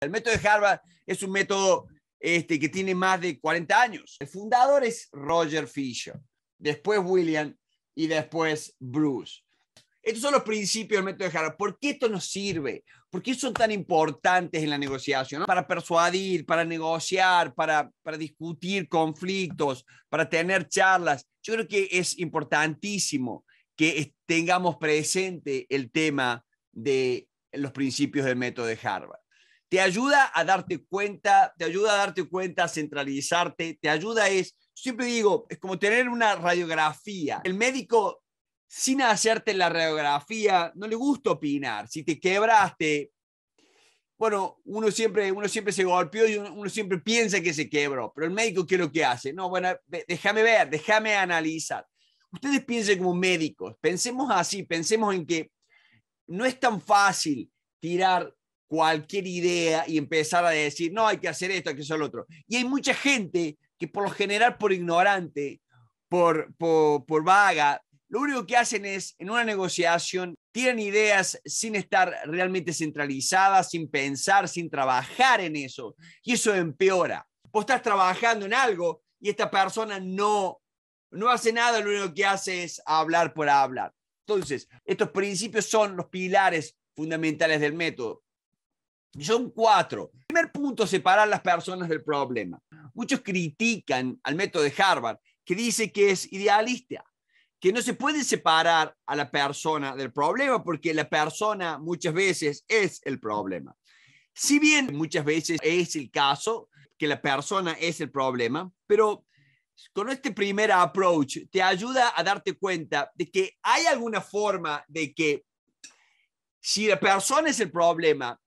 El método de Harvard es un método este, que tiene más de 40 años. El fundador es Roger Fisher, después William y después Bruce. Estos son los principios del método de Harvard. ¿Por qué esto nos sirve? ¿Por qué son tan importantes en la negociación? Para persuadir, para negociar, para, para discutir conflictos, para tener charlas. Yo creo que es importantísimo que tengamos presente el tema de los principios del método de Harvard te ayuda a darte cuenta, te ayuda a darte cuenta, a centralizarte, te ayuda es, siempre digo, es como tener una radiografía. El médico, sin hacerte la radiografía, no le gusta opinar. Si te quebraste, bueno, uno siempre, uno siempre se golpeó y uno, uno siempre piensa que se quebró, pero el médico, ¿qué es lo que hace? No, bueno, déjame ver, déjame analizar. Ustedes piensen como médicos, pensemos así, pensemos en que no es tan fácil tirar cualquier idea y empezar a decir, no, hay que hacer esto, hay que hacer lo otro. Y hay mucha gente que por lo general, por ignorante, por, por, por vaga, lo único que hacen es, en una negociación, tienen ideas sin estar realmente centralizadas, sin pensar, sin trabajar en eso. Y eso empeora. Vos estás trabajando en algo y esta persona no, no hace nada, lo único que hace es hablar por hablar. Entonces, estos principios son los pilares fundamentales del método. Son cuatro. primer punto, separar las personas del problema. Muchos critican al método de Harvard, que dice que es idealista, que no se puede separar a la persona del problema porque la persona muchas veces es el problema. Si bien muchas veces es el caso que la persona es el problema, pero con este primer approach te ayuda a darte cuenta de que hay alguna forma de que si la persona es el problema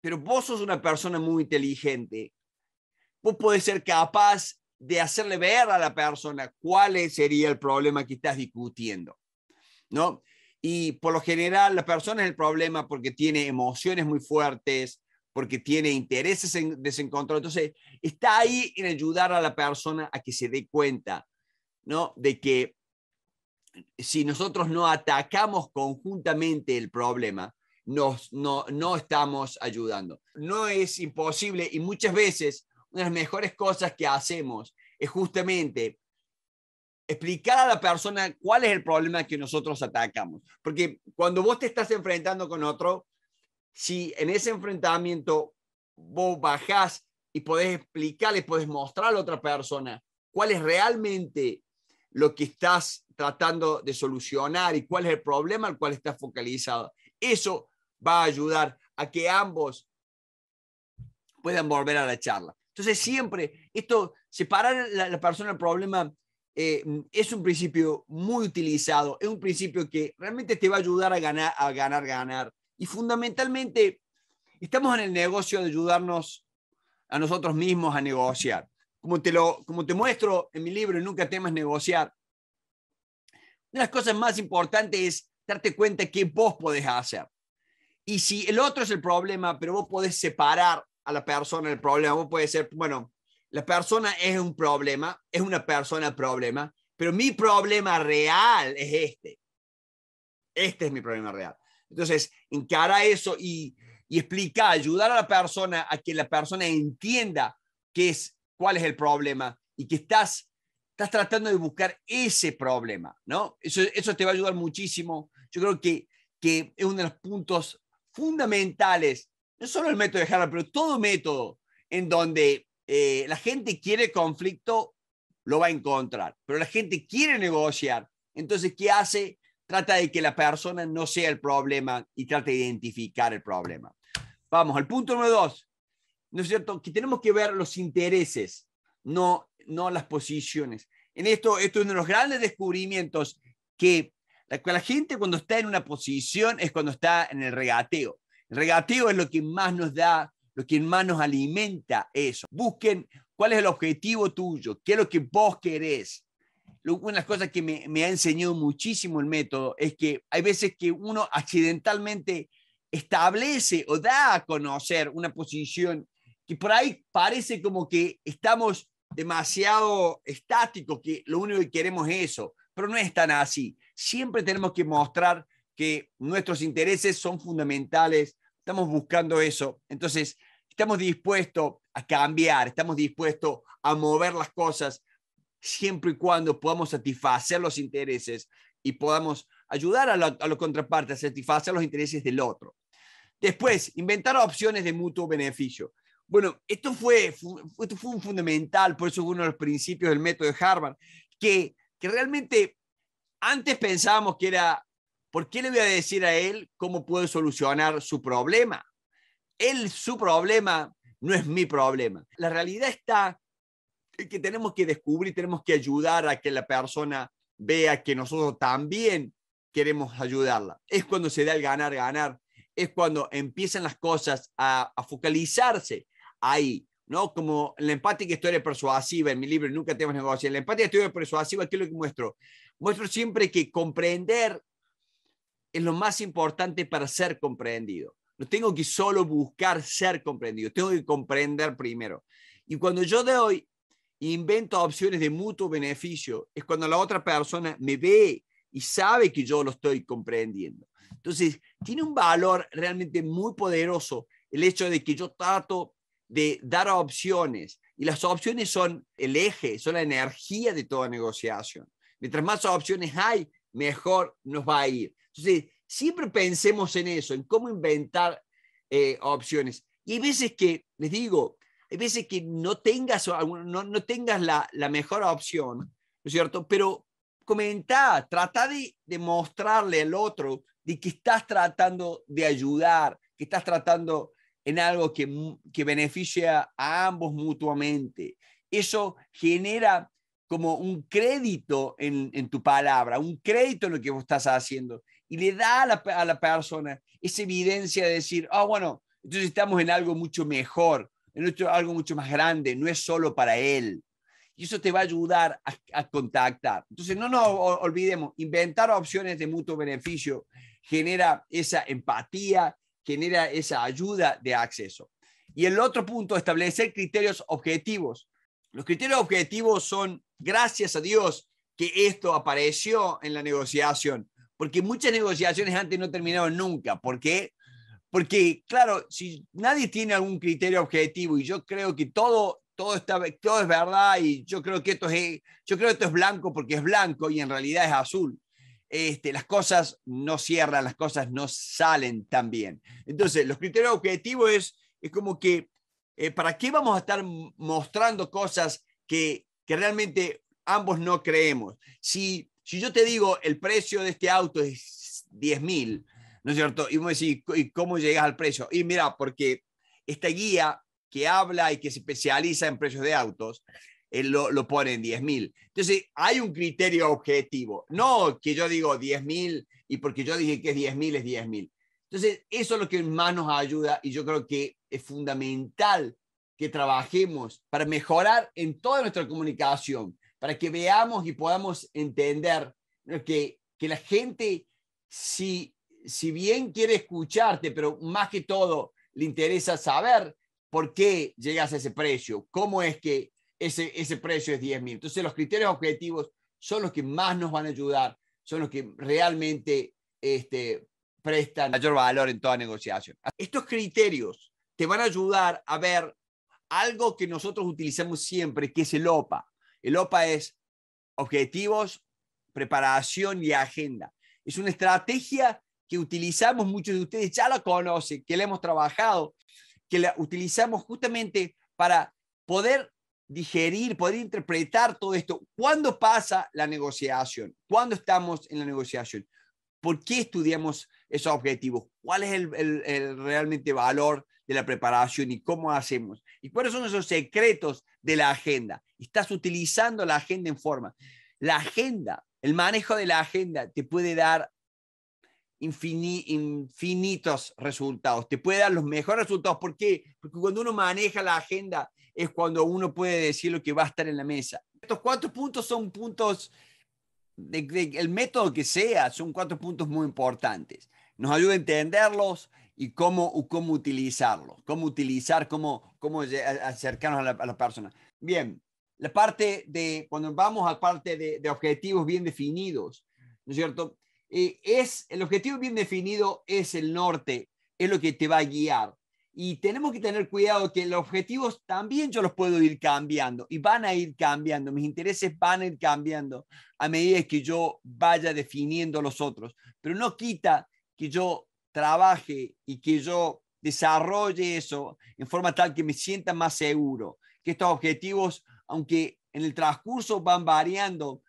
pero vos sos una persona muy inteligente. Vos podés ser capaz de hacerle ver a la persona cuál sería el problema que estás discutiendo, ¿no? Y por lo general la persona es el problema porque tiene emociones muy fuertes, porque tiene intereses en desencontrados. Entonces, está ahí en ayudar a la persona a que se dé cuenta, ¿no? De que si nosotros no atacamos conjuntamente el problema, no, no estamos ayudando. No es imposible y muchas veces una de las mejores cosas que hacemos es justamente explicar a la persona cuál es el problema que nosotros atacamos. Porque cuando vos te estás enfrentando con otro, si en ese enfrentamiento vos bajás y podés explicarle, podés mostrarle a otra persona cuál es realmente lo que estás tratando de solucionar y cuál es el problema al cual estás focalizado. Eso va a ayudar a que ambos puedan volver a la charla. Entonces, siempre, esto, separar a la, persona del problema eh, es un principio muy utilizado, es un principio que realmente te va a ayudar a ganar, a ganar, ganar. Y fundamentalmente, estamos en el negocio de ayudarnos a nosotros mismos a negociar. Como te, lo, como te muestro en mi libro, Nunca temas negociar, una de las cosas más importantes es darte cuenta qué vos podés hacer. Y si el otro es el problema, pero vos podés separar a la persona del problema, vos podés ser, bueno, la persona es un problema, es una persona problema, pero mi problema real es este. Este es mi problema real. Entonces, encara eso y, y explica, ayudar a la persona a que la persona entienda qué es, cuál es el problema y que estás, estás tratando de buscar ese problema, ¿no? Eso, te va a ayudar muchísimo. Yo creo que, que es uno de los puntos fundamentales, no solo el método de Harvard, pero todo método en donde eh, la gente quiere conflicto, lo va a encontrar, pero la gente quiere negociar. Entonces, ¿qué hace? Trata de que la persona no sea el problema y trata de identificar el problema. Vamos al punto número dos, ¿no es cierto? Que tenemos que ver los intereses, no, no las posiciones. En esto, esto es uno de los grandes descubrimientos que la, la gente cuando está en una posición es cuando está en el regateo. El regateo es lo que más nos da, lo que más nos alimenta eso. Busquen cuál es el objetivo tuyo, qué es lo que vos querés. Una de cosas que me, me ha enseñado muchísimo el método es que hay veces que uno accidentalmente establece o da a conocer una posición que por ahí parece como que estamos demasiado estáticos, que lo único que queremos es eso, pero no es tan así siempre tenemos que mostrar que nuestros intereses son fundamentales, estamos buscando eso. Entonces, estamos dispuestos a cambiar, estamos dispuestos a mover las cosas siempre y cuando podamos satisfacer los intereses y podamos ayudar a los contrapartes contraparte a satisfacer los intereses del otro. Después, inventar opciones de mutuo beneficio. Bueno, esto fue, un fundamental, por eso es uno de los principios del método de Harvard, que, que realmente antes pensábamos que era, ¿por qué le voy a decir a él cómo puedo solucionar su problema? Él, su problema, no es mi problema. La realidad está que tenemos que descubrir, tenemos que ayudar a que la persona vea que nosotros también queremos ayudarla. Es cuando se da el ganar, ganar. Es cuando empiezan las cosas a, focalizarse ahí, ¿no? Como la empática historia persuasiva, en mi libro Nunca temas negocios, la empática historia persuasiva, ¿qué lo que muestro? Muestro siempre que comprender es lo más importante para ser comprendido. No tengo que solo buscar ser comprendido, tengo que comprender primero. Y cuando yo de hoy invento opciones de mutuo beneficio, es cuando la otra persona me ve y sabe que yo lo estoy comprendiendo. Entonces, tiene un valor realmente muy poderoso el hecho de que yo trato de dar opciones. Y las opciones son el eje, son la energía de toda negociación. Mientras más opciones hay, mejor nos va a ir. Entonces, siempre pensemos en eso, en cómo inventar eh, opciones. Y hay veces que, les digo, hay veces que no tengas, no, tengas la, mejor opción, ¿no es cierto? Pero comenta, trata de, mostrarle al otro de que estás tratando de ayudar, que estás tratando en algo que, que beneficia a ambos mutuamente. Eso genera como un crédito en, tu palabra, un crédito en lo que vos estás haciendo. Y le da a la, persona esa evidencia de decir, ah, bueno, entonces estamos en algo mucho mejor, en algo mucho más grande, no es solo para él. Y eso te va a ayudar a contactar. Entonces, no nos olvidemos, inventar opciones de mutuo beneficio genera esa empatía, genera esa ayuda de acceso. Y el otro punto, establecer criterios objetivos los criterios objetivos son, gracias a Dios, que esto apareció en la negociación, porque muchas negociaciones antes no terminaron nunca. ¿Por qué? Porque, claro, si nadie tiene algún criterio objetivo y yo creo que todo, todo, está, todo es verdad y yo creo que esto es, yo creo esto es blanco porque es blanco y en realidad es azul. Este, las cosas no cierran, las cosas no salen tan bien. Entonces, los criterios objetivos es, es como que eh, ¿para qué vamos a estar mostrando cosas que, realmente ambos no creemos? Si, si yo te digo el precio de este auto es 10 mil, ¿no es cierto? Y vos decís, ¿y cómo llegas al precio? Y mira, porque esta guía que habla y que se especializa en precios de autos, él eh, lo, pone en 10 mil. Entonces, hay un criterio objetivo, no que yo digo 10 mil y porque yo dije que es 10 mil es 10 mil. Entonces, eso es lo que más nos ayuda y yo creo que es fundamental que trabajemos para mejorar en toda nuestra comunicación, para que veamos y podamos entender que, que la gente, si, si bien quiere escucharte, pero más que todo le interesa saber por qué llegas a ese precio, cómo es que ese, ese precio es 10 mil. Entonces los criterios objetivos son los que más nos van a ayudar, son los que realmente este, prestan mayor valor en toda negociación. Estos criterios te van a ayudar a ver algo que nosotros utilizamos siempre, que es el OPA. El OPA es objetivos, preparación y agenda. Es una estrategia que utilizamos, muchos de ustedes ya la conocen, que la hemos trabajado, que la utilizamos justamente para poder digerir, poder interpretar todo esto. ¿Cuándo pasa la negociación? ¿Cuándo estamos en la negociación? ¿Por qué estudiamos esos objetivos, cuál es el, realmente valor de la preparación y cómo hacemos y cuáles son esos secretos de la agenda. Estás utilizando la agenda en forma. La agenda, el manejo de la agenda te puede dar infinitos resultados, te puede dar los mejores resultados. ¿Por qué? Porque cuando uno maneja la agenda es cuando uno puede decir lo que va a estar en la mesa. Estos cuatro puntos son puntos del el método que sea, son cuatro puntos muy importantes nos ayuda a entenderlos y cómo, cómo utilizarlos, cómo utilizar, cómo, cómo acercarnos a la, persona. Bien, la parte de, cuando vamos a parte de, objetivos bien definidos, ¿no es cierto? Eh, es, el objetivo bien definido es el norte, es lo que te va a guiar. Y tenemos que tener cuidado que los objetivos también yo los puedo ir cambiando y van a ir cambiando, mis intereses van a ir cambiando a medida que yo vaya definiendo los otros, pero no quita que yo trabaje y que yo desarrolle eso en forma tal que me sienta más seguro, que estos objetivos, aunque en el transcurso van variando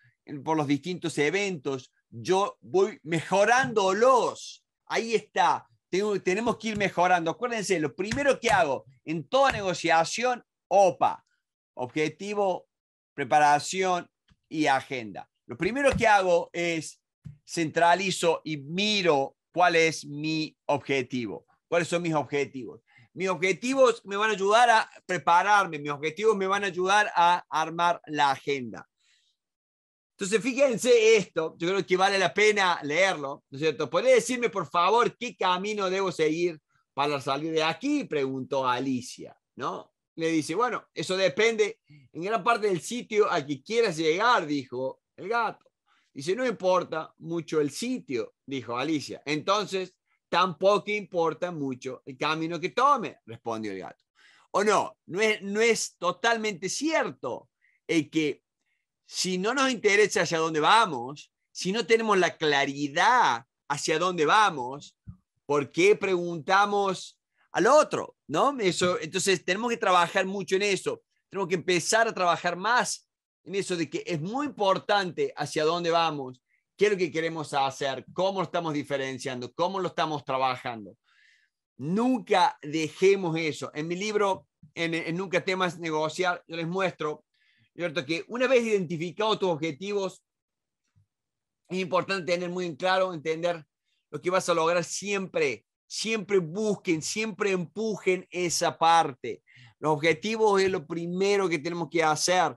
por los distintos eventos, yo voy mejorándolos. Ahí está. tenemos que ir mejorando. Acuérdense, lo primero que hago en toda negociación, OPA, objetivo, preparación y agenda. Lo primero que hago es centralizo y miro cuál es mi objetivo, cuáles son mis objetivos. Mis objetivos me van a ayudar a prepararme, mis objetivos me van a ayudar a armar la agenda. Entonces, fíjense esto, yo creo que vale la pena leerlo, ¿no es cierto? puede decirme, por favor, qué camino debo seguir para salir de aquí? Preguntó Alicia, ¿no? Le dice, bueno, eso depende en gran parte del sitio a que quieras llegar, dijo el gato. Y si no importa mucho el sitio, dijo Alicia. Entonces, tampoco importa mucho el camino que tome, respondió el gato. O no, no es, no es totalmente cierto el que si no nos interesa hacia dónde vamos, si no tenemos la claridad hacia dónde vamos, ¿por qué preguntamos al otro? ¿No? Eso, entonces, tenemos que trabajar mucho en eso. Tenemos que empezar a trabajar más en eso de que es muy importante hacia dónde vamos, qué es lo que queremos hacer, cómo estamos diferenciando, cómo lo estamos trabajando. Nunca dejemos eso. En mi libro, en, Nunca Temas Negociar, yo les muestro ¿cierto? que una vez identificados tus objetivos, es importante tener muy claro, entender lo que vas a lograr siempre. Siempre busquen, siempre empujen esa parte. Los objetivos es lo primero que tenemos que hacer.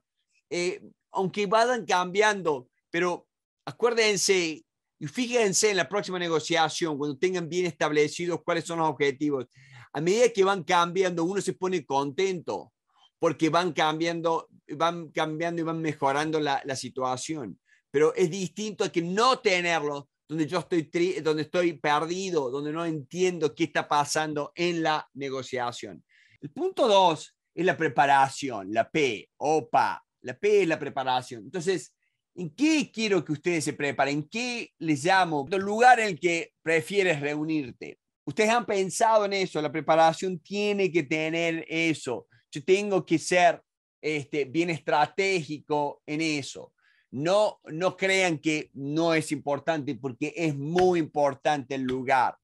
Eh, aunque vayan cambiando, pero acuérdense y fíjense en la próxima negociación, cuando tengan bien establecidos cuáles son los objetivos. A medida que van cambiando, uno se pone contento porque van cambiando, van cambiando y van mejorando la, situación. Pero es distinto a que no tenerlo, donde yo estoy, donde estoy perdido, donde no entiendo qué está pasando en la negociación. El punto dos es la preparación, la P, OPA, la P es la preparación. Entonces, ¿en qué quiero que ustedes se preparen? ¿En qué les llamo? El lugar en el que prefieres reunirte. Ustedes han pensado en eso, la preparación tiene que tener eso. Yo tengo que ser este, bien estratégico en eso. No, no crean que no es importante, porque es muy importante el lugar.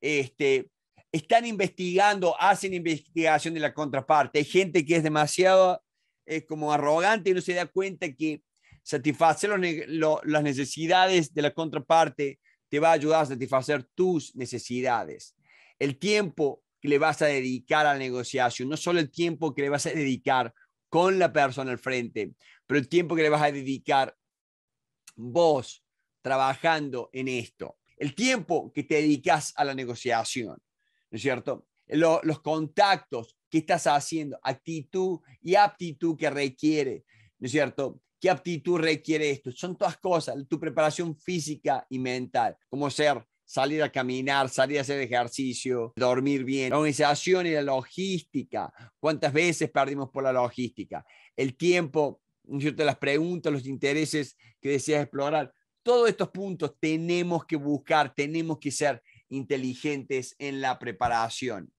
Este, están investigando, hacen investigación de la contraparte. Hay gente que es demasiado es como arrogante y no se da cuenta que satisfacer las necesidades de la contraparte te va a ayudar a satisfacer tus necesidades. El tiempo que le vas a dedicar a la negociación, no solo el tiempo que le vas a dedicar con la persona al frente, pero el tiempo que le vas a dedicar vos trabajando en esto, el tiempo que te dedicas a la negociación, ¿no es cierto? los contactos ¿Qué estás haciendo? Actitud y aptitud que requiere, ¿no es cierto? ¿Qué aptitud requiere esto? Son todas cosas, tu preparación física y mental, como ser salir a caminar, salir a hacer ejercicio, dormir bien, la organización y la logística, cuántas veces perdimos por la logística, el tiempo, las preguntas, los intereses que deseas explorar, todos estos puntos tenemos que buscar, tenemos que ser inteligentes en la preparación.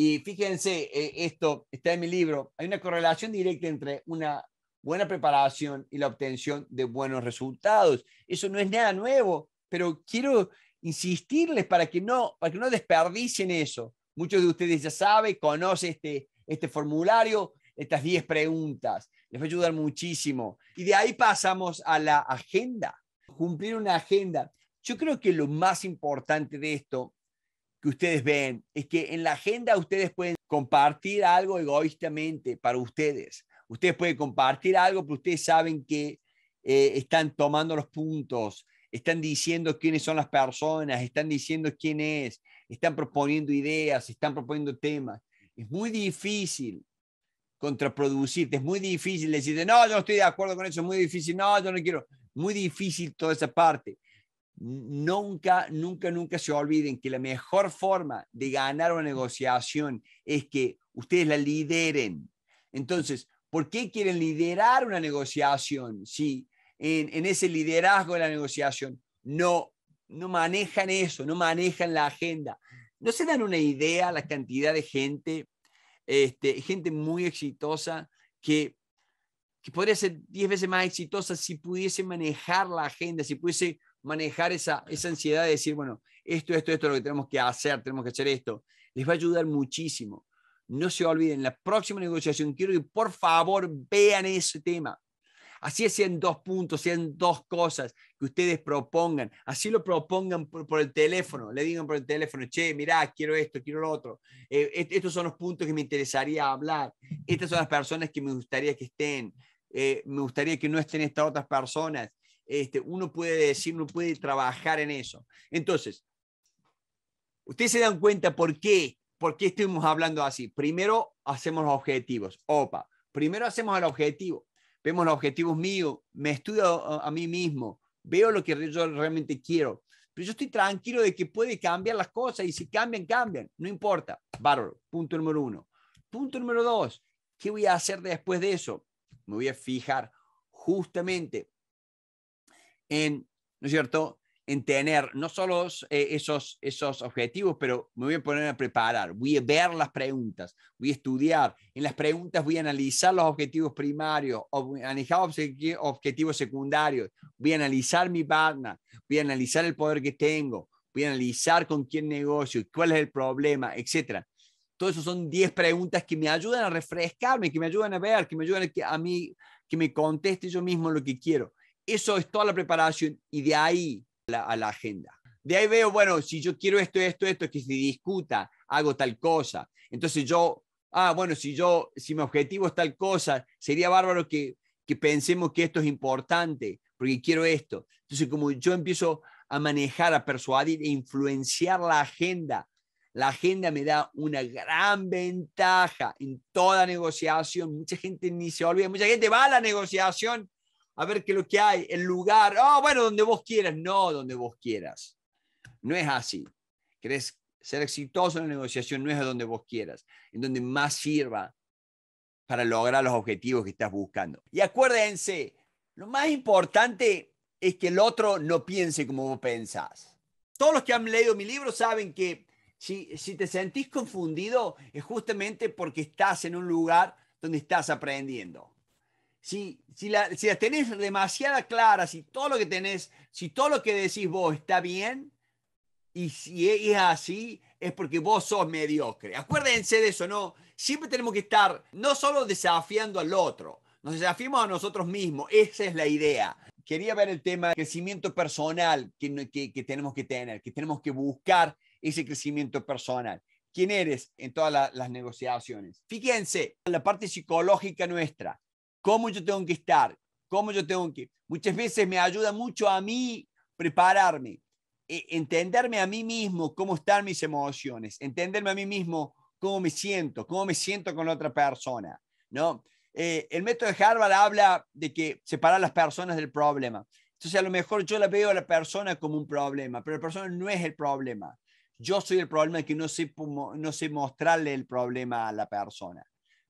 Y fíjense, eh, esto está en mi libro, hay una correlación directa entre una buena preparación y la obtención de buenos resultados. Eso no es nada nuevo, pero quiero insistirles para que no, para que no desperdicien eso. Muchos de ustedes ya saben, conocen este, este formulario, estas 10 preguntas. Les va a ayudar muchísimo. Y de ahí pasamos a la agenda. Cumplir una agenda. Yo creo que lo más importante de esto ustedes ven, es que en la agenda ustedes pueden compartir algo egoístamente para ustedes. Ustedes pueden compartir algo, pero ustedes saben que eh, están tomando los puntos, están diciendo quiénes son las personas, están diciendo quién es, están proponiendo ideas, están proponiendo temas. Es muy difícil contraproducirte, es muy difícil decirte, no, yo no estoy de acuerdo con eso, es muy difícil, no, yo no quiero, muy difícil toda esa parte nunca, nunca, nunca se olviden que la mejor forma de ganar una negociación es que ustedes la lideren. Entonces, ¿por qué quieren liderar una negociación si en, ese liderazgo de la negociación no, no manejan eso, no manejan la agenda? ¿No se dan una idea la cantidad de gente, este, gente muy exitosa que que podría ser 10 veces más exitosa si pudiese manejar la agenda, si pudiese manejar esa, ansiedad de decir, bueno, esto, esto, esto es lo que tenemos que hacer, tenemos que hacer esto. Les va a ayudar muchísimo. No se olviden, la próxima negociación quiero que por favor vean ese tema. Así sean dos puntos, sean dos cosas que ustedes propongan. Así lo propongan por, el teléfono. Le digan por el teléfono, che, mirá, quiero esto, quiero lo otro. Eh, estos son los puntos que me interesaría hablar. Estas son las personas que me gustaría que estén. Eh, me gustaría que no estén estas otras personas. Este, uno puede decir, uno puede trabajar en eso. Entonces, ustedes se dan cuenta por qué, por qué estuvimos hablando así. Primero hacemos los objetivos, opa. Primero hacemos el objetivo, vemos los objetivos míos, me estudio a, mí mismo, veo lo que yo realmente quiero. Pero yo estoy tranquilo de que puede cambiar las cosas y si cambian, cambian, no importa. Bárbaro, punto número uno. Punto número dos, ¿qué voy a hacer después de eso? Me voy a fijar justamente en, ¿no es cierto?, en tener no solo eh, esos, esos objetivos, pero me voy a poner a preparar, voy a ver las preguntas, voy a estudiar, en las preguntas voy a analizar los objetivos primarios, ob objetivos secundarios, voy a analizar mi partner, voy a analizar el poder que tengo, voy a analizar con quién negocio, cuál es el problema, etc. Todo esos son 10 preguntas que me ayudan a refrescarme, que me ayudan a ver, que me ayudan a, a mí, que me conteste yo mismo lo que quiero. Eso es toda la preparación y de ahí a la agenda. De ahí veo, bueno, si yo quiero esto, esto, esto, que se discuta, hago tal cosa. Entonces yo, ah, bueno, si yo, si mi objetivo es tal cosa, sería bárbaro que, que pensemos que esto es importante, porque quiero esto. Entonces, como yo empiezo a manejar, a persuadir e influenciar la agenda, la agenda me da una gran ventaja en toda negociación. Mucha gente ni se olvida, mucha gente va a la negociación a ver qué es lo que hay, el lugar, Ah, bueno, donde vos quieras, no, donde vos quieras. No es así. ¿Querés ser exitoso en la negociación? No es donde vos quieras, en donde más sirva para lograr los objetivos que estás buscando. Y acuérdense, lo más importante es que el otro no piense como vos pensás. Todos los que han leído mi libro saben que si, si te sentís confundido es justamente porque estás en un lugar donde estás aprendiendo si, la, si las tenés demasiada clara, si todo lo que tenés, si todo lo que decís vos está bien, y si es así, es porque vos sos mediocre. Acuérdense de eso, ¿no? Siempre tenemos que estar no solo desafiando al otro, nos desafiamos a nosotros mismos. Esa es la idea. Quería ver el tema de crecimiento personal que, tenemos que tener, que tenemos que buscar ese crecimiento personal. ¿Quién eres en todas las negociaciones? Fíjense, la parte psicológica nuestra cómo yo tengo que estar, cómo yo tengo que... Muchas veces me ayuda mucho a mí prepararme, e, entenderme a mí mismo cómo están mis emociones, entenderme a mí mismo cómo me siento, cómo me siento con otra persona, ¿no? Eh, el método de Harvard habla de que a las personas del problema. Entonces, a lo mejor yo la veo a la persona como un problema, pero la persona no es el problema. Yo soy el problema que no sé, no sé mostrarle el problema a la persona,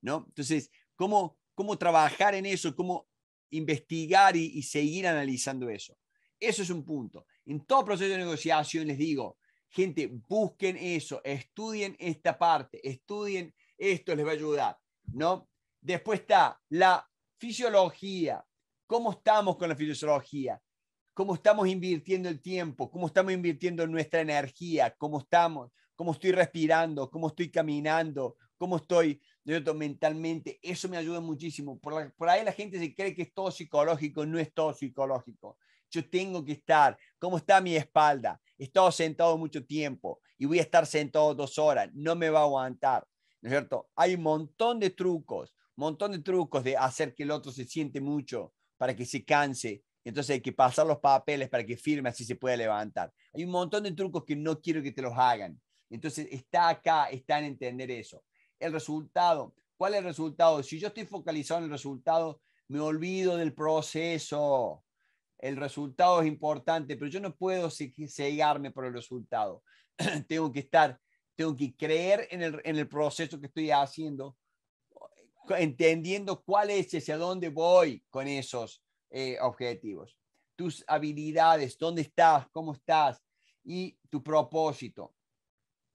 ¿no? Entonces, ¿cómo, cómo trabajar en eso, cómo investigar y, seguir analizando eso. Eso es un punto. En todo proceso de negociación les digo, gente, busquen eso, estudien esta parte, estudien esto, les va a ayudar, ¿no? Después está la fisiología, cómo estamos con la fisiología, cómo estamos invirtiendo el tiempo, cómo estamos invirtiendo nuestra energía, cómo estamos, cómo estoy respirando, cómo estoy caminando, cómo estoy de mentalmente. Eso me ayuda muchísimo. Por, ahí la gente se cree que es todo psicológico, no es todo psicológico. Yo tengo que estar, ¿cómo está mi espalda? He estado sentado mucho tiempo y voy a estar sentado dos horas, no me va a aguantar, ¿no es cierto? Hay un montón de trucos, un montón de trucos de hacer que el otro se siente mucho para que se canse. Entonces hay que pasar los papeles para que firme así se pueda levantar. Hay un montón de trucos que no quiero que te los hagan. Entonces está acá, está en entender eso el resultado. ¿Cuál es el resultado? Si yo estoy focalizado en el resultado, me olvido del proceso. El resultado es importante, pero yo no puedo cegarme por el resultado. tengo que estar, tengo que creer en el, proceso que estoy haciendo, entendiendo cuál es, hacia dónde voy con esos eh, objetivos. Tus habilidades, dónde estás, cómo estás y tu propósito.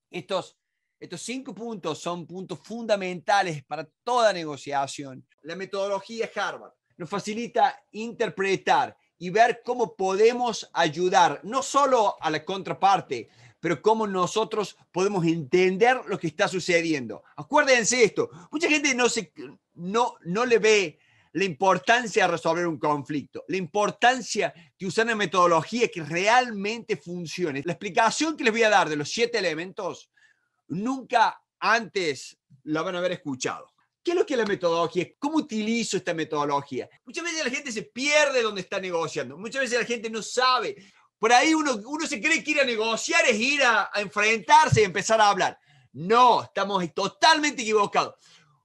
Estos estos cinco puntos son puntos fundamentales para toda negociación. La metodología Harvard nos facilita interpretar y ver cómo podemos ayudar no solo a la contraparte, pero cómo nosotros podemos entender lo que está sucediendo. Acuérdense esto, mucha gente no, se, no, no le ve la importancia de resolver un conflicto, la importancia de usar una metodología que realmente funcione. La explicación que les voy a dar de los siete elementos nunca antes la van a haber escuchado. ¿Qué es lo que es la metodología? ¿Cómo utilizo esta metodología? Muchas veces la gente se pierde donde está negociando, muchas veces la gente no sabe. Por ahí uno, uno se cree que ir a negociar es ir a, a enfrentarse y empezar a hablar. No, estamos totalmente equivocados.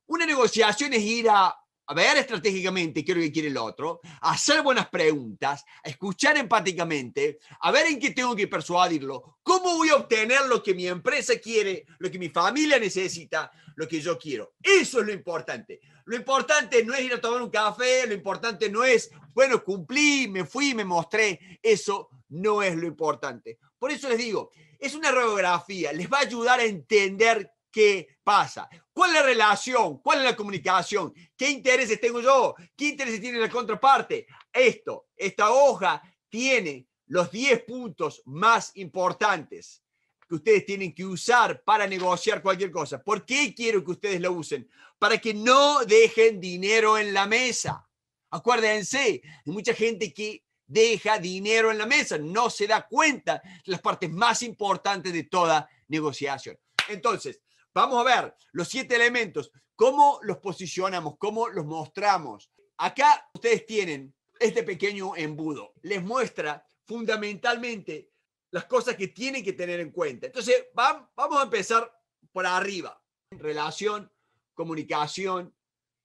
Una negociación es ir a a ver estratégicamente qué es lo que quiere el otro, hacer buenas preguntas, a escuchar empáticamente, a ver en qué tengo que persuadirlo, cómo voy a obtener lo que mi empresa quiere, lo que mi familia necesita, lo que yo quiero. Eso es lo importante. Lo importante no es ir a tomar un café, lo importante no es, bueno, cumplí, me fui, me mostré. Eso no es lo importante. Por eso les digo, es una radiografía, les va a ayudar a entender que pasa? ¿Cuál es la relación? ¿Cuál es la comunicación? ¿Qué intereses tengo yo? ¿Qué intereses tiene la contraparte? Esto, esta hoja tiene los 10 puntos más importantes que ustedes tienen que usar para negociar cualquier cosa. ¿Por qué quiero que ustedes lo usen? Para que no dejen dinero en la mesa. Acuérdense, hay mucha gente que deja dinero en la mesa, no se da cuenta de las partes más importantes de toda negociación. Entonces, Vamos a ver los siete elementos, cómo los posicionamos, cómo los mostramos. Acá ustedes tienen este pequeño embudo. Les muestra fundamentalmente las cosas que tienen que tener en cuenta. Entonces, vamos a empezar por arriba. Relación, comunicación,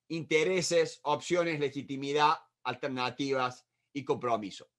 intereses, opciones, legitimidad, alternativas y compromiso.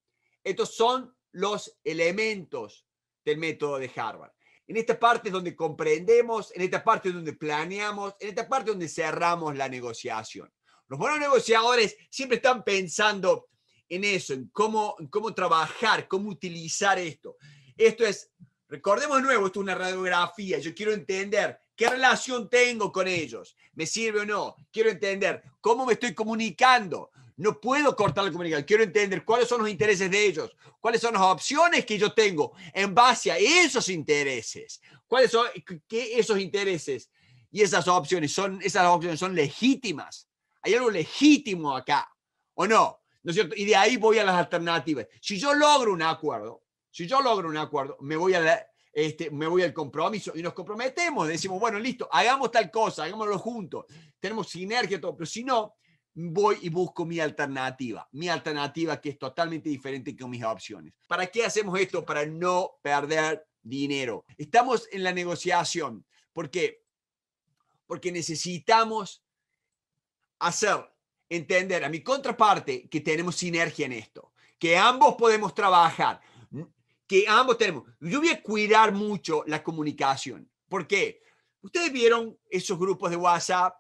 Estos son los elementos del método de Harvard. En esta parte es donde comprendemos, en esta parte es donde planeamos, en esta parte es donde cerramos la negociación. Los buenos negociadores siempre están pensando en eso, en cómo, cómo trabajar, cómo utilizar esto. Esto es, recordemos de nuevo, esto es una radiografía. Yo quiero entender qué relación tengo con ellos, me sirve o no. Quiero entender cómo me estoy comunicando, no puedo cortar la comunicación. Quiero entender cuáles son los intereses de ellos, cuáles son las opciones que yo tengo en base a esos intereses. ¿Cuáles son qué esos intereses y esas opciones son, esas opciones son legítimas? ¿Hay algo legítimo acá o no? ¿No es cierto? Y de ahí voy a las alternativas. Si yo logro un acuerdo, si yo logro un acuerdo, me voy a este, me voy al compromiso y nos comprometemos, decimos, bueno, listo, hagamos tal cosa, hagámoslo juntos, tenemos sinergia, todo, pero si no, voy y busco mi alternativa, mi alternativa que es totalmente diferente que mis opciones. ¿Para qué hacemos esto? Para no perder dinero. Estamos en la negociación. porque Porque necesitamos hacer entender a mi contraparte que tenemos sinergia en esto, que ambos podemos trabajar, que ambos tenemos. Yo voy a cuidar mucho la comunicación. ¿Por qué? Ustedes vieron esos grupos de WhatsApp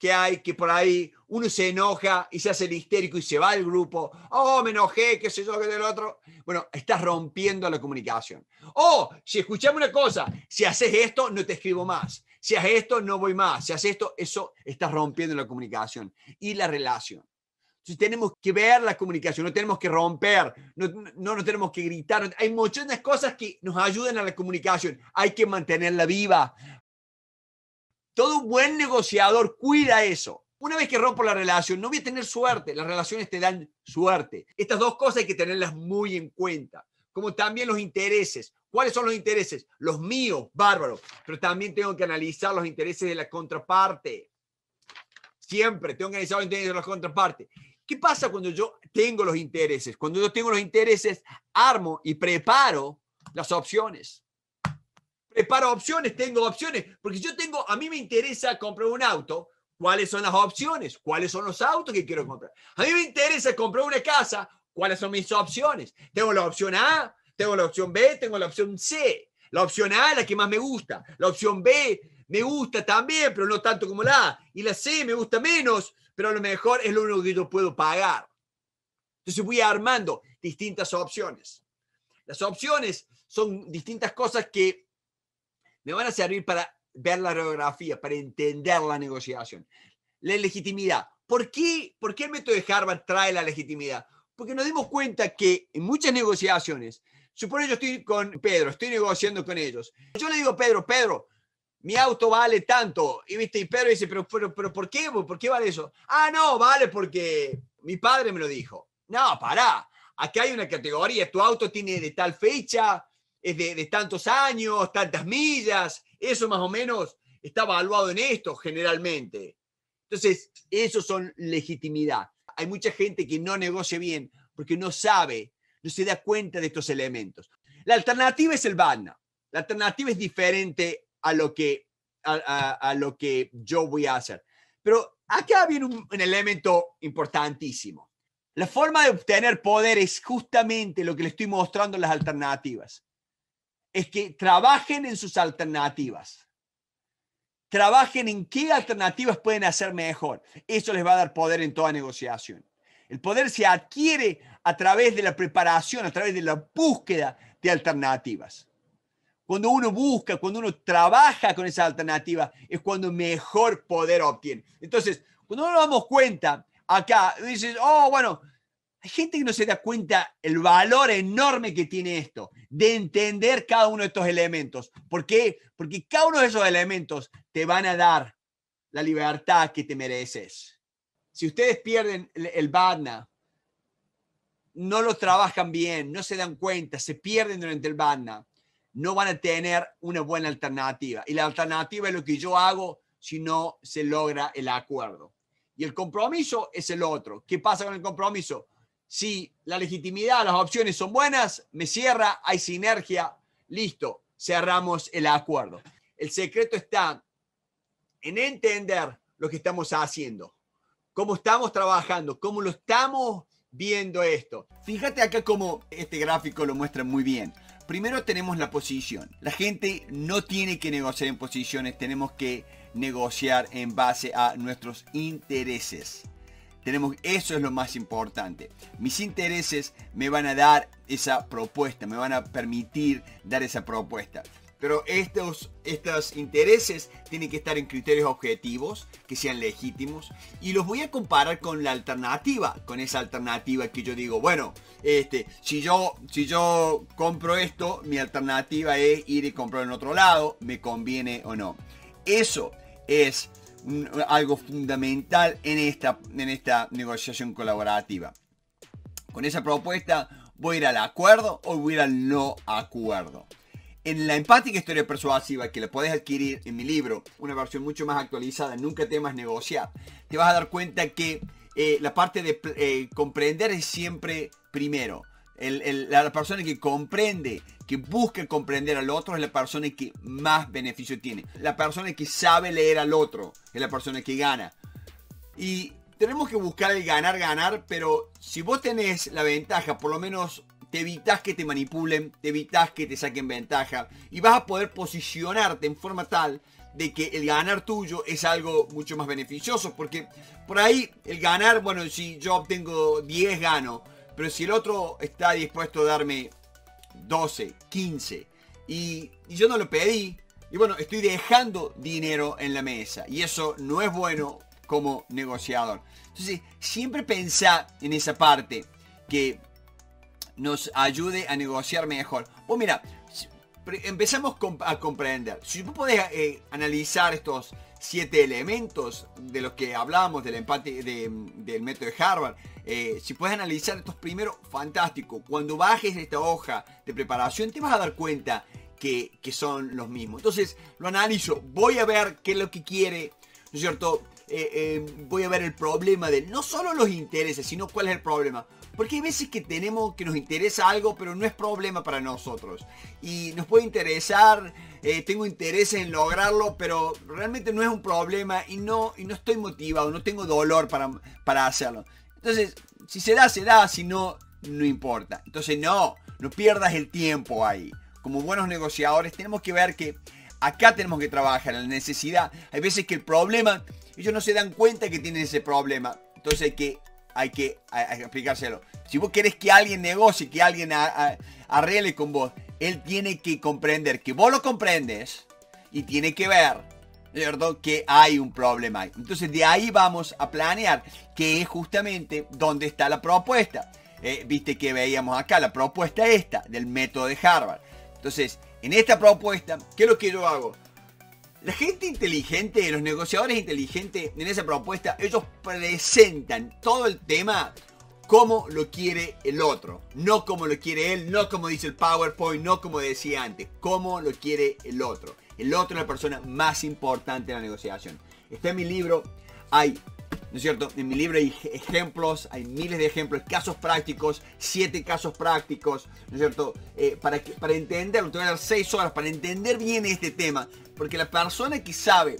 que hay que por ahí uno se enoja y se hace el histérico y se va al grupo. Oh, me enojé, qué sé yo, qué del otro. Bueno, estás rompiendo la comunicación. o oh, si escuchamos una cosa, si haces esto, no te escribo más. Si haces esto, no voy más. Si haces esto, eso está rompiendo la comunicación y la relación. si tenemos que ver la comunicación, no tenemos que romper, no no, no tenemos que gritar. Hay muchas cosas que nos ayudan a la comunicación. Hay que mantenerla viva, todo buen negociador cuida eso. Una vez que rompo la relación, no voy a tener suerte. Las relaciones te dan suerte. Estas dos cosas hay que tenerlas muy en cuenta. Como también los intereses. ¿Cuáles son los intereses? Los míos, bárbaro. Pero también tengo que analizar los intereses de la contraparte. Siempre tengo que analizar los intereses de la contraparte. ¿Qué pasa cuando yo tengo los intereses? Cuando yo tengo los intereses, armo y preparo las opciones preparo opciones, tengo opciones, porque yo tengo, a mí me interesa comprar un auto, cuáles son las opciones, cuáles son los autos que quiero comprar. A mí me interesa comprar una casa, cuáles son mis opciones. Tengo la opción A, tengo la opción B, tengo la opción C. La opción A es la que más me gusta, la opción B me gusta también, pero no tanto como la A, y la C me gusta menos, pero a lo mejor es lo único que yo puedo pagar. Entonces voy armando distintas opciones. Las opciones son distintas cosas que me van a servir para ver la radiografía, para entender la negociación. La legitimidad. ¿Por qué, ¿Por qué el método de Harvard trae la legitimidad? Porque nos dimos cuenta que en muchas negociaciones, supone yo estoy con Pedro, estoy negociando con ellos. Yo le digo Pedro, Pedro, mi auto vale tanto. Y viste, y Pedro dice, pero, pero, pero ¿por qué? ¿Por qué vale eso? Ah, no, vale porque mi padre me lo dijo. No, pará. Acá hay una categoría, tu auto tiene de tal fecha, es de, tantos años, tantas millas, eso más o menos está evaluado en esto generalmente. Entonces, eso son legitimidad. Hay mucha gente que no negocia bien porque no sabe, no se da cuenta de estos elementos. La alternativa es el BANA. La alternativa es diferente a lo que, a, lo que yo voy a hacer. Pero acá viene un, un elemento importantísimo. La forma de obtener poder es justamente lo que le estoy mostrando en las alternativas es que trabajen en sus alternativas. Trabajen en qué alternativas pueden hacer mejor. Eso les va a dar poder en toda negociación. El poder se adquiere a través de la preparación, a través de la búsqueda de alternativas. Cuando uno busca, cuando uno trabaja con esa alternativa, es cuando mejor poder obtiene. Entonces, cuando nos damos cuenta acá, dices, oh, bueno, hay gente que no se da cuenta el valor enorme que tiene esto, de entender cada uno de estos elementos. ¿Por qué? Porque cada uno de esos elementos te van a dar la libertad que te mereces. Si ustedes pierden el, el badna, no lo trabajan bien, no se dan cuenta, se pierden durante el badna, no van a tener una buena alternativa. Y la alternativa es lo que yo hago si no se logra el acuerdo. Y el compromiso es el otro. ¿Qué pasa con el compromiso? Si la legitimidad, las opciones son buenas, me cierra, hay sinergia, listo, cerramos el acuerdo. El secreto está en entender lo que estamos haciendo, cómo estamos trabajando, cómo lo estamos viendo esto. Fíjate acá cómo este gráfico lo muestra muy bien. Primero tenemos la posición. La gente no tiene que negociar en posiciones, tenemos que negociar en base a nuestros intereses. Tenemos, eso es lo más importante. Mis intereses me van a dar esa propuesta, me van a permitir dar esa propuesta. Pero estos, estos intereses tienen que estar en criterios objetivos, que sean legítimos, y los voy a comparar con la alternativa, con esa alternativa que yo digo, bueno, este, si yo, si yo compro esto, mi alternativa es ir y comprar en otro lado, me conviene o no. Eso es algo fundamental en esta, en esta negociación colaborativa. Con esa propuesta voy a ir al acuerdo o voy a ir al no acuerdo. En la empática historia persuasiva que la puedes adquirir en mi libro, una versión mucho más actualizada, Nunca temas negociar, te vas a dar cuenta que eh, la parte de eh, comprender es siempre primero la persona que comprende, que busca comprender al otro, es la persona que más beneficio tiene. La persona que sabe leer al otro es la persona que gana. Y tenemos que buscar el ganar, ganar, pero si vos tenés la ventaja, por lo menos te evitas que te manipulen, te evitas que te saquen ventaja y vas a poder posicionarte en forma tal de que el ganar tuyo es algo mucho más beneficioso, porque por ahí el ganar, bueno, si yo obtengo 10 gano, pero si el otro está dispuesto a darme 12, 15 y, yo no lo pedí, y bueno, estoy dejando dinero en la mesa y eso no es bueno como negociador. Entonces, siempre pensá en esa parte que nos ayude a negociar mejor. O mira, empezamos a comprender. Si tú puedes eh, analizar estos siete elementos de los que hablábamos del empate del método de Harvard. Eh, si puedes analizar estos primeros, fantástico. Cuando bajes esta hoja de preparación te vas a dar cuenta que, que son los mismos. Entonces lo analizo, voy a ver qué es lo que quiere, es cierto? Eh, eh, voy a ver el problema de no solo los intereses, sino cuál es el problema. Porque hay veces que tenemos, que nos interesa algo, pero no es problema para nosotros. Y nos puede interesar, eh, tengo interés en lograrlo, pero realmente no es un problema y no, y no estoy motivado, no tengo dolor para, para hacerlo. Entonces, si se da, se da, si no, no importa. Entonces, no, no pierdas el tiempo ahí. Como buenos negociadores tenemos que ver que acá tenemos que trabajar, en la necesidad. Hay veces que el problema, ellos no se dan cuenta que tienen ese problema. Entonces hay que, hay que, hay si vos querés que alguien negocie, que alguien arregle con vos, él tiene que comprender que vos lo comprendes y tiene que ver, Que hay un problema ahí. Entonces de ahí vamos a planear que es justamente donde está la propuesta. Eh, viste que veíamos acá la propuesta esta del método de Harvard. Entonces, en esta propuesta, ¿qué es lo que yo hago? La gente inteligente, los negociadores inteligentes en esa propuesta, ellos presentan todo el tema como lo quiere el otro. No como lo quiere él, no como dice el PowerPoint, no como decía antes, como lo quiere el otro. El otro es la persona más importante en la negociación. Está en mi libro, hay, ¿no es cierto? En mi libro hay ejemplos, hay miles de ejemplos, casos prácticos, siete casos prácticos, ¿no es cierto? Eh, para, para entenderlo, te voy a dar seis horas para entender bien este tema, porque la persona que sabe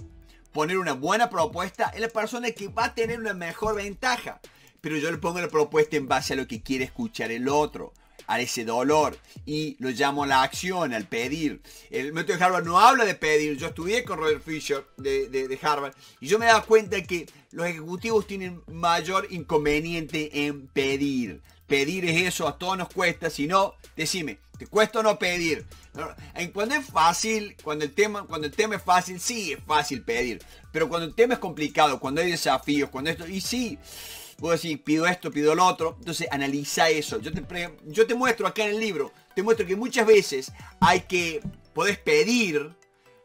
poner una buena propuesta es la persona que va a tener una mejor ventaja pero yo le pongo la propuesta en base a lo que quiere escuchar el otro, a ese dolor, y lo llamo a la acción, al pedir. El método de Harvard no habla de pedir, yo estudié con Robert Fisher de, Harvard, y yo me daba cuenta que los ejecutivos tienen mayor inconveniente en pedir. Pedir es eso, a todos nos cuesta, si no, decime, ¿te cuesta o no pedir? Cuando es fácil, cuando el, tema, cuando el tema es fácil, sí, es fácil pedir, pero cuando el tema es complicado, cuando hay desafíos, cuando esto, y sí, puedo decir, pido esto, pido el otro. Entonces analiza eso. Yo te, yo te muestro acá en el libro, te muestro que muchas veces hay que, podés pedir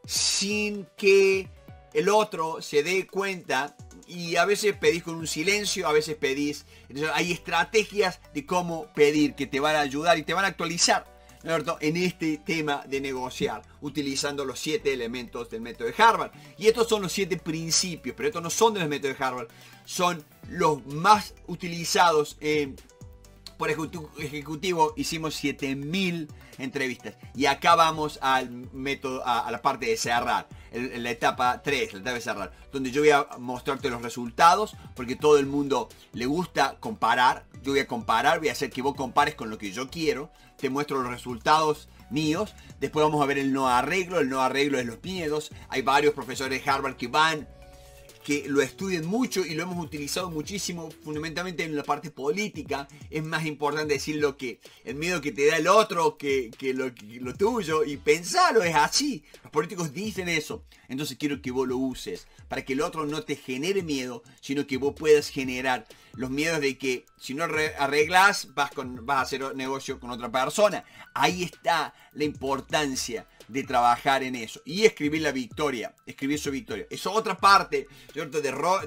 sin que el otro se dé cuenta y a veces pedís con un silencio, a veces pedís. hay estrategias de cómo pedir que te van a ayudar y te van a actualizar en este tema de negociar, utilizando los siete elementos del método de Harvard. Y estos son los siete principios, pero estos no son del método de Harvard, son los más utilizados eh, por ejecutivo. Hicimos 7000 entrevistas. Y acá vamos al método, a, la parte de cerrar. en la etapa 3, la etapa de cerrar, donde yo voy a mostrarte los resultados, porque todo el mundo le gusta comparar. Yo voy a comparar, voy a hacer que vos compares con lo que yo quiero. Te muestro los resultados míos. Después vamos a ver el no arreglo. El no arreglo es los miedos. Hay varios profesores de Harvard que van que lo estudien mucho y lo hemos utilizado muchísimo, fundamentalmente en la parte política. Es más importante decir lo que el miedo que te da el otro que, lo, tuyo y pensarlo es así. Los políticos dicen eso. Entonces quiero que vos lo uses para que el otro no te genere miedo, sino que vos puedas generar los miedos de que si no arreglas vas, con, vas a hacer negocio con otra persona. Ahí está la importancia de trabajar en eso. Y escribir la victoria, escribir su victoria. Es otra parte, De,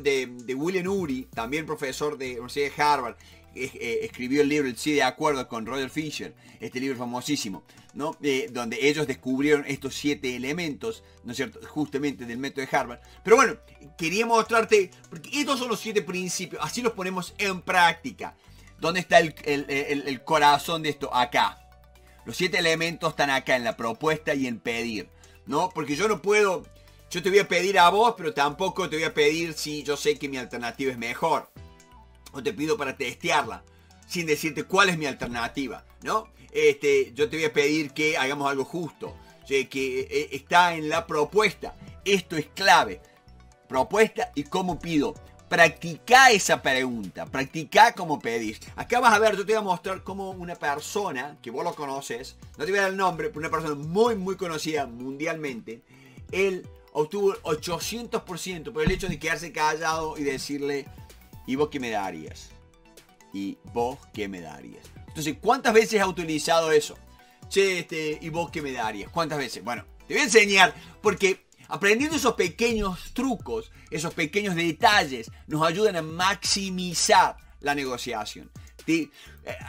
de, de William Uri, también profesor de Universidad de Harvard, eh, escribió el libro El sí de acuerdo con Roger Fisher, este libro famosísimo, ¿no? Eh, donde ellos descubrieron estos siete elementos, ¿no es cierto? Justamente del método de Harvard. Pero bueno, quería mostrarte, porque estos son los siete principios, así los ponemos en práctica. ¿Dónde está el corazón de esto? Acá. Los siete elementos están acá en la propuesta y en pedir, ¿no? Porque yo no puedo, yo te voy a pedir a vos, pero tampoco te voy a pedir si yo sé que mi alternativa es mejor. O te pido para testearla, sin decirte cuál es mi alternativa, ¿no? Este, yo te voy a pedir que hagamos algo justo, que eh, está en la propuesta. Esto es clave. Propuesta y cómo pido practica esa pregunta, practica como pedís. Acá vas a ver, yo te voy a mostrar cómo una persona que vos lo conoces, no te voy a dar el nombre, pero una persona muy, muy conocida mundialmente, él obtuvo 800% por el hecho de quedarse callado y decirle, ¿y vos qué me darías? ¿Y vos qué me darías? Entonces, ¿cuántas veces ha utilizado eso? Che, este, ¿y vos qué me darías? ¿Cuántas veces? Bueno, te voy a enseñar porque Aprendiendo esos pequeños trucos, esos pequeños detalles, nos ayudan a maximizar la negociación. Eh,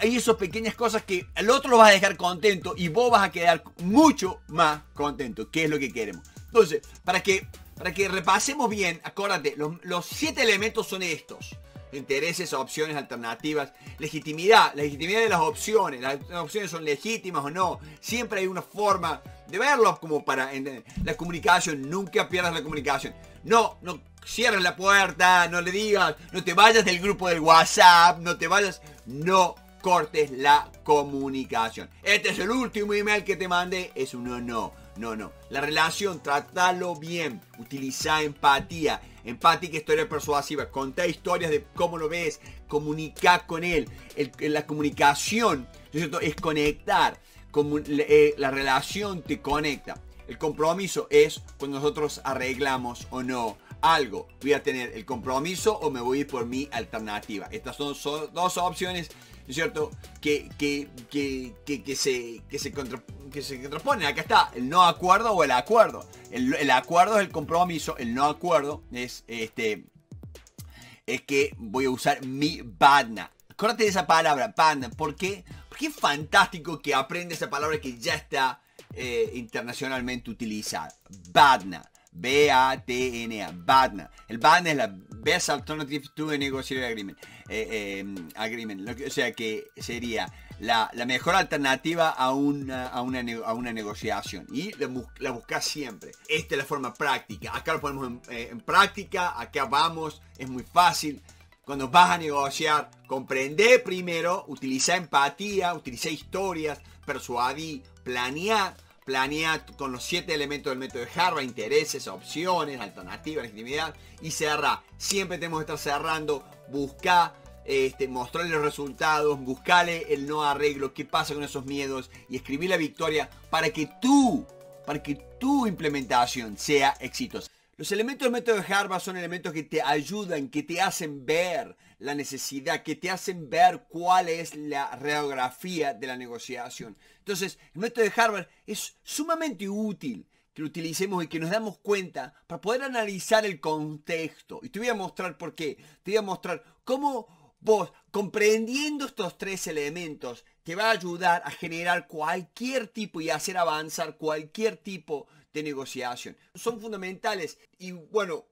hay esas pequeñas cosas que el otro lo vas a dejar contento y vos vas a quedar mucho más contento, que es lo que queremos. Entonces, para que, para que repasemos bien, acuérdate, los siete elementos son estos intereses o opciones alternativas. Legitimidad, la legitimidad de las opciones, las opciones son legítimas o no. Siempre hay una forma de verlo como para eh, La comunicación, nunca pierdas la comunicación. No, no cierres la puerta, no le digas, no te vayas del grupo del WhatsApp, no te vayas, no cortes la comunicación. Este es el último email que te mandé, es un no, no. No, no. La relación, trátalo bien. Utiliza empatía. Empática, historia persuasiva. Contá historias de cómo lo ves, comunicar con él. la comunicación, es conectar. Eh, la relación te conecta. El compromiso es cuando nosotros arreglamos o no algo. Voy a tener el compromiso o me voy a ir por mi alternativa. Estas son, dos opciones, es cierto? Que, que, que, que se, que, se que se contraponen. Acá está, el no acuerdo o el acuerdo. El, el acuerdo es el compromiso, el no acuerdo es este es que voy a usar mi badna. Acuérdate de esa palabra, badna. ¿Por qué? Porque es fantástico que aprende esa palabra que ya está eh, internacionalmente utilizada. Badna b a BATNA. El BATNA es la Best Alternative to a Agreement. Eh, eh, o sea que sería la, mejor alternativa a una, a una, a una negociación. Y la, busca siempre. Esta es la forma práctica. Acá lo ponemos eh, en, práctica, acá vamos, es muy fácil. Cuando vas a negociar, comprende primero, utiliza empatía, utiliza historias, persuadí, planear planea con los siete elementos del método de Harvard, intereses, opciones, alternativas, legitimidad y cerrar. Siempre tenemos que estar cerrando, buscar, este, mostrarle los resultados, buscarle el no arreglo, qué pasa con esos miedos y escribir la victoria para que tú, para que tu implementación sea exitosa. Los elementos del método de Harvard son elementos que te ayudan, que te hacen ver, la necesidad, que te hacen ver cuál es la radiografía de la negociación. Entonces, el método de Harvard es sumamente útil que lo utilicemos y que nos damos cuenta para poder analizar el contexto. Y te voy a mostrar por qué. Te voy a mostrar cómo vos, comprendiendo estos tres elementos, te va a ayudar a generar cualquier tipo y hacer avanzar cualquier tipo de negociación. Son fundamentales y bueno,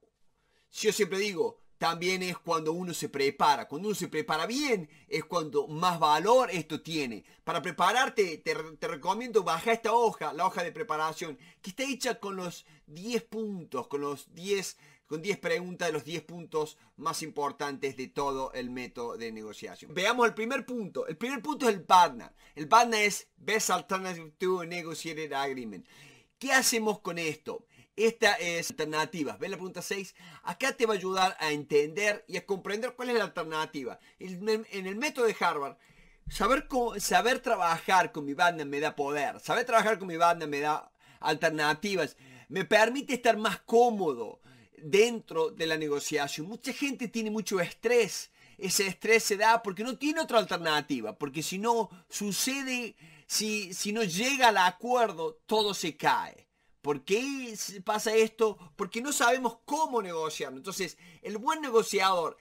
si yo siempre digo, también es cuando uno se prepara. Cuando uno se prepara bien es cuando más valor esto tiene. Para prepararte te, recomiendo bajar esta hoja, la hoja de preparación, que está hecha con los 10 puntos, con los 10 con 10 preguntas de los 10 puntos más importantes de todo el método de negociación. Veamos el primer punto. El primer punto es el partner. El partner es Best Alternative to Negotiated Agreement. ¿Qué hacemos con esto? Esta es alternativa. ¿Ves la pregunta 6? Acá te va a ayudar a entender y a comprender cuál es la alternativa. En el método de Harvard, saber, trabajar con mi banda me da poder. Saber trabajar con mi banda me da alternativas. Me permite estar más cómodo dentro de la negociación. Mucha gente tiene mucho estrés. Ese estrés se da porque no tiene otra alternativa. Porque si no sucede, si no llega al acuerdo, todo se cae. ¿Por qué pasa esto? Porque no sabemos cómo negociar. Entonces, el buen negociador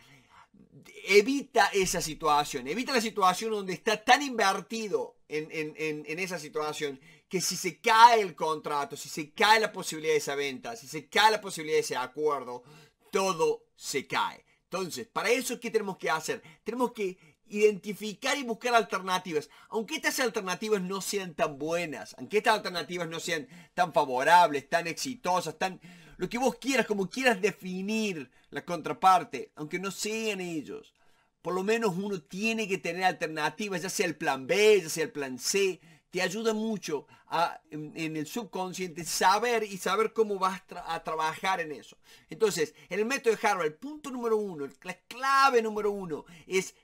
evita esa situación, evita la situación donde está tan invertido en, en, esa situación que si se cae el contrato, si se cae la posibilidad de esa venta, si se cae la posibilidad de ese acuerdo, todo se cae. Entonces, para eso, ¿qué tenemos que hacer? Tenemos que identificar y buscar alternativas. Aunque estas alternativas no sean tan buenas, aunque estas alternativas no sean tan favorables, tan exitosas, tan lo que vos quieras, como quieras definir la contraparte, aunque no sean ellos, por lo menos uno tiene que tener alternativas, ya sea el plan B, ya sea el plan C, te ayuda mucho en, el subconsciente saber y saber cómo vas a trabajar en eso. Entonces, el método de Harvard, el punto número uno, la clave número uno es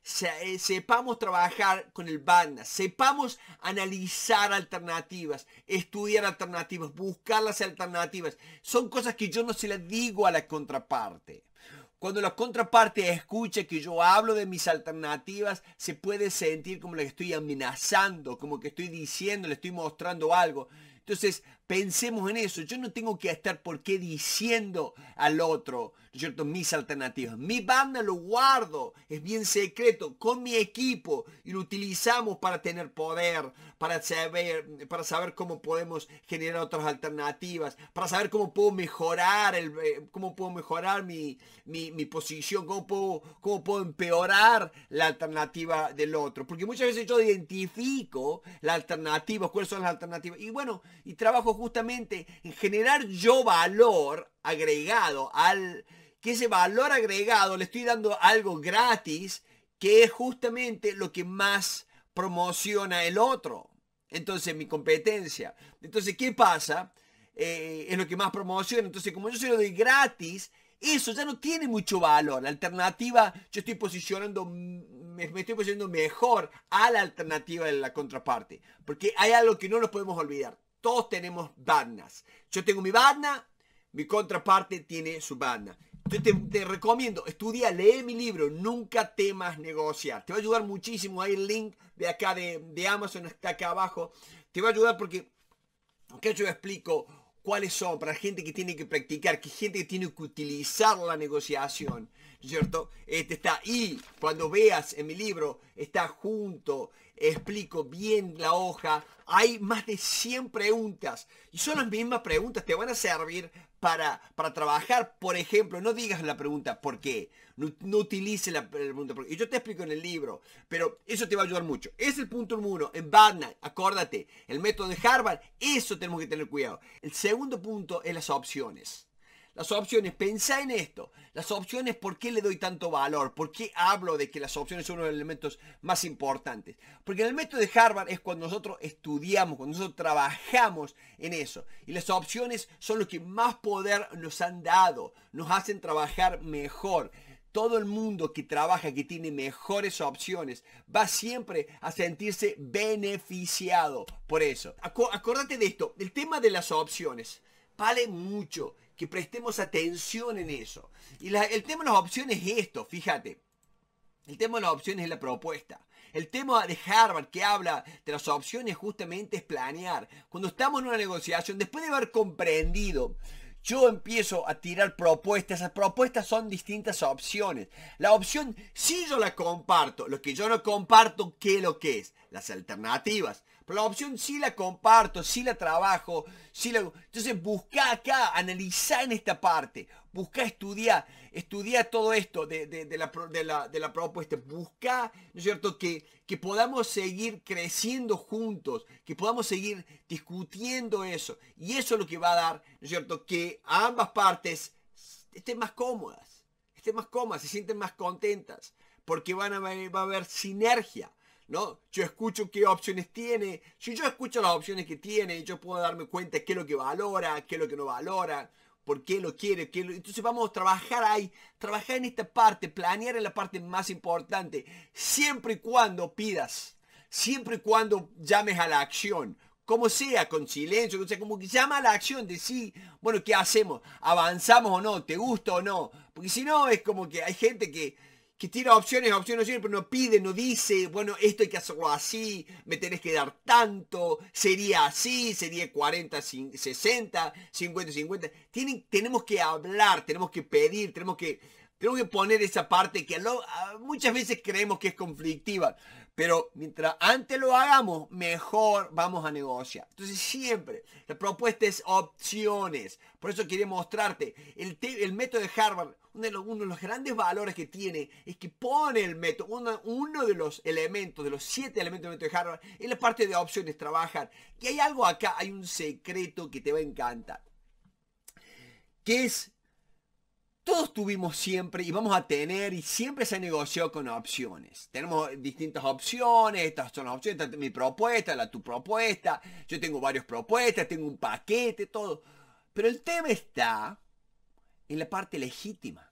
eh, sepamos trabajar con el BANDA, sepamos analizar alternativas, estudiar alternativas, buscar las alternativas. Son cosas que yo no se las digo a la contraparte. Cuando la contraparte escucha que yo hablo de mis alternativas, se puede sentir como que estoy amenazando, como que estoy diciendo, le estoy mostrando algo. Entonces, pensemos en eso. Yo no tengo que estar por qué diciendo al otro mis alternativas. Mi banda lo guardo, es bien secreto, con mi equipo y lo utilizamos para tener poder, para saber, para saber cómo podemos generar otras alternativas, para saber cómo puedo mejorar, el, eh, cómo puedo mejorar mi, mi, posición, cómo puedo, cómo puedo empeorar la alternativa del otro. Porque muchas veces yo identifico la alternativa, cuáles son las alternativas. Y bueno, y trabajo justamente en generar yo valor agregado al que ese valor agregado le estoy dando algo gratis que es justamente lo que más promociona el otro. Entonces, mi competencia. Entonces, ¿qué pasa? Eh, es lo que más promociona. Entonces, como yo se lo doy gratis, eso ya no tiene mucho valor. La alternativa, yo estoy posicionando, me, estoy posicionando mejor a la alternativa de la contraparte. Porque hay algo que no nos podemos olvidar. Todos tenemos bandas. Yo tengo mi banda, mi contraparte tiene su barna. Te, te, recomiendo, estudia, lee mi libro, Nunca temas negociar. Te va a ayudar muchísimo. Hay el link de acá de, Amazon, está acá abajo. Te va a ayudar porque, que yo explico cuáles son para gente que tiene que practicar, que gente que tiene que utilizar la negociación, ¿cierto? Este está y cuando veas en mi libro, está junto explico bien la hoja. Hay más de 100 preguntas y son las mismas preguntas, te van a servir para, para trabajar. Por ejemplo, no digas la pregunta ¿por qué? No, utilice la pregunta ¿por qué? Y yo te explico en el libro, pero eso te va a ayudar mucho. Es el punto número uno. En Badna. acuérdate, el método de Harvard, eso tenemos que tener cuidado. El segundo punto es las opciones. Las opciones, pensá en esto. Las opciones, ¿por qué le doy tanto valor? ¿Por qué hablo de que las opciones son uno de los elementos más importantes? Porque en el método de Harvard es cuando nosotros estudiamos, cuando nosotros trabajamos en eso. Y las opciones son lo que más poder nos han dado, nos hacen trabajar mejor. Todo el mundo que trabaja, que tiene mejores opciones, va siempre a sentirse beneficiado por eso. acordate de esto, el tema de las opciones vale mucho que prestemos atención en eso. Y el tema de las opciones es esto, fíjate. El tema de las opciones es la propuesta. El tema de Harvard que habla de las opciones justamente es planear. Cuando estamos en una negociación, después de haber comprendido, yo empiezo a tirar propuestas. Las propuestas son distintas opciones. La opción si yo la comparto. Lo que yo no comparto, ¿qué es lo que es? Las alternativas. Pero la opción sí la comparto, sí la trabajo, sí la... Entonces busca acá, analiza en esta parte, busca estudiar, estudia todo esto de, de, la, propuesta, busca, ¿no es cierto?, que, que podamos seguir creciendo juntos, que podamos seguir discutiendo eso. Y eso es lo que va a dar, ¿no es cierto?, que ambas partes estén más cómodas, estén más cómodas, se sienten más contentas, porque van a, va a haber sinergia ¿no? Yo escucho qué opciones tiene. Si yo escucho las opciones que tiene, yo puedo darme cuenta qué es lo que valora, qué es lo que no valora, por qué lo quiere. Qué Entonces vamos a trabajar ahí, trabajar en esta parte, planear en la parte más importante, siempre y cuando pidas, siempre y cuando llames a la acción. Como sea, con silencio, o sea, como que llama a la acción de sí, bueno, ¿qué hacemos? ¿Avanzamos o no? ¿Te gusta o no? Porque si no, es como que hay gente que que tira opciones, opciones, opciones, pero no pide, no dice, bueno, esto hay que hacerlo así, me tenés que dar tanto, sería así, sería 40, 60, 50, 50. Tienen, tenemos que hablar, tenemos que pedir, tenemos que, tenemos que poner esa parte que muchas veces creemos que es conflictiva. Pero mientras antes lo hagamos, mejor vamos a negociar. Entonces siempre, la propuesta es opciones. Por eso quería mostrarte el, método de Harvard. Uno de, los, grandes valores que tiene es que pone el método, uno, de los elementos, de los siete elementos del método de Harvard, es la parte de opciones, trabajar. Que hay algo acá, hay un secreto que te va a encantar. Que es todos tuvimos siempre y vamos a tener y siempre se negoció con opciones. Tenemos distintas opciones, estas son las opciones, esta mi propuesta, la tu propuesta, yo tengo varias propuestas, tengo un paquete, todo. Pero el tema está en la parte legítima.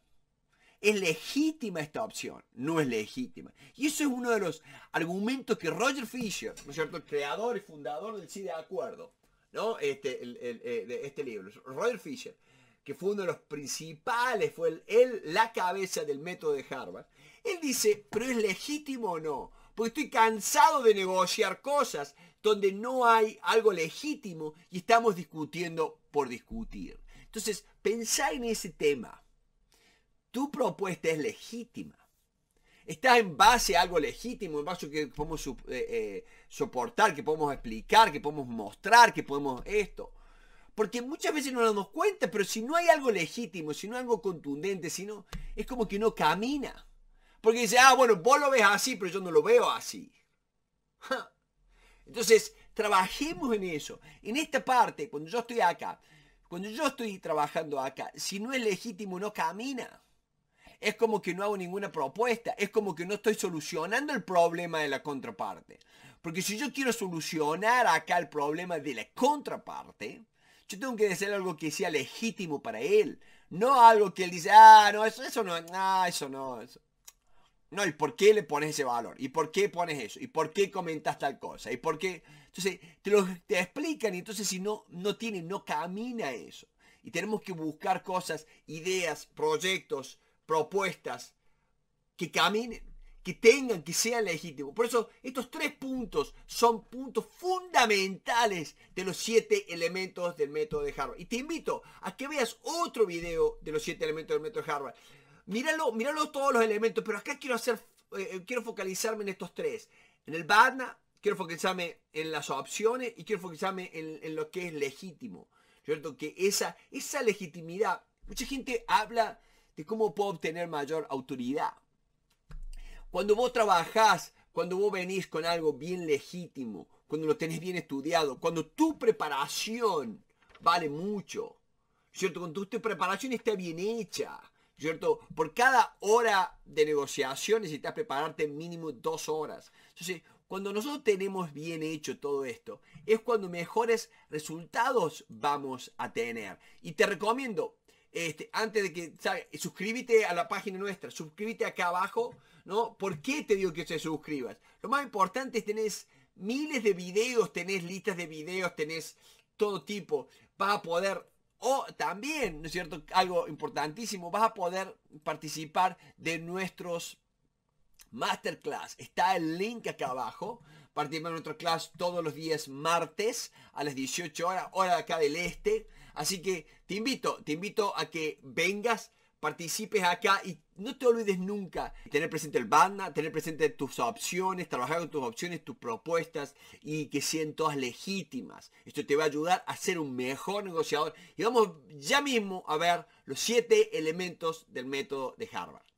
Es legítima esta opción, no es legítima. Y eso es uno de los argumentos que Roger Fisher, cierto?, creador y fundador del Sí de Acuerdo, ¿no? Este, eh, este libro, Roger Fisher que fue uno de los principales, fue él, la cabeza del método de Harvard, él dice, pero es legítimo o no, porque estoy cansado de negociar cosas donde no hay algo legítimo y estamos discutiendo por discutir. Entonces, pensá en ese tema. Tu propuesta es legítima. Está en base a algo legítimo, en base a que podemos eh, eh, soportar, que podemos explicar, que podemos mostrar, que podemos esto. Porque muchas veces no nos damos cuenta, pero si no hay algo legítimo, si no hay algo contundente, es como que no camina. Porque dice, ah, bueno, vos lo ves así, pero yo no lo veo así. Entonces, trabajemos en eso. En esta parte, cuando yo estoy acá, cuando yo estoy trabajando acá, si no es legítimo, no camina. Es como que no hago ninguna propuesta, es como que no estoy solucionando el problema de la contraparte. Porque si yo quiero solucionar acá el problema de la contraparte, yo tengo que decir algo que sea legítimo para él. No algo que él dice, ah, no, eso, eso no, no, ah, eso no. Eso. No, ¿y por qué le pones ese valor? ¿Y por qué pones eso? ¿Y por qué comentas tal cosa? ¿Y por qué? Entonces, te lo explican y entonces si no, no tiene, no camina eso. Y tenemos que buscar cosas, ideas, proyectos, propuestas que caminen que tengan, que sean legítimos. Por eso estos tres puntos son puntos fundamentales de los siete elementos del método de Harvard. Y te invito a que veas otro video de los siete elementos del método de Harvard. Míralo, míralo todos los elementos, pero acá quiero hacer, eh, eh, quiero focalizarme en estos tres. En el BADNA, quiero focalizarme en las opciones y quiero focalizarme en, en lo que es legítimo. ¿Cierto? Que esa, esa legitimidad, mucha gente habla de cómo puedo obtener mayor autoridad. Cuando vos trabajás, cuando vos venís con algo bien legítimo, cuando lo tenés bien estudiado, cuando tu preparación vale mucho, ¿cierto? Cuando tu preparación está bien hecha, ¿cierto? Por cada hora de negociación necesitas prepararte mínimo dos horas. Entonces, cuando nosotros tenemos bien hecho todo esto, es cuando mejores resultados vamos a tener. Y te recomiendo, este, antes de que, ¿sabes? Suscríbete a la página nuestra, suscríbete acá abajo, ¿no? ¿Por qué te digo que te suscribas? Lo más importante es tenés miles de videos, tenés listas de videos, tenés todo tipo. Vas a poder, o también, ¿no es cierto? Algo importantísimo, vas a poder participar de nuestros masterclass. Está el link acá abajo. Participa en nuestro clase todos los días martes a las 18 horas, hora acá del este. Así que te invito, te invito a que vengas, participes acá y no te olvides nunca tener presente el banda, tener presente tus opciones, trabajar con tus opciones, tus propuestas y que sean todas legítimas. Esto te va a ayudar a ser un mejor negociador y vamos ya mismo a ver los siete elementos del método de Harvard.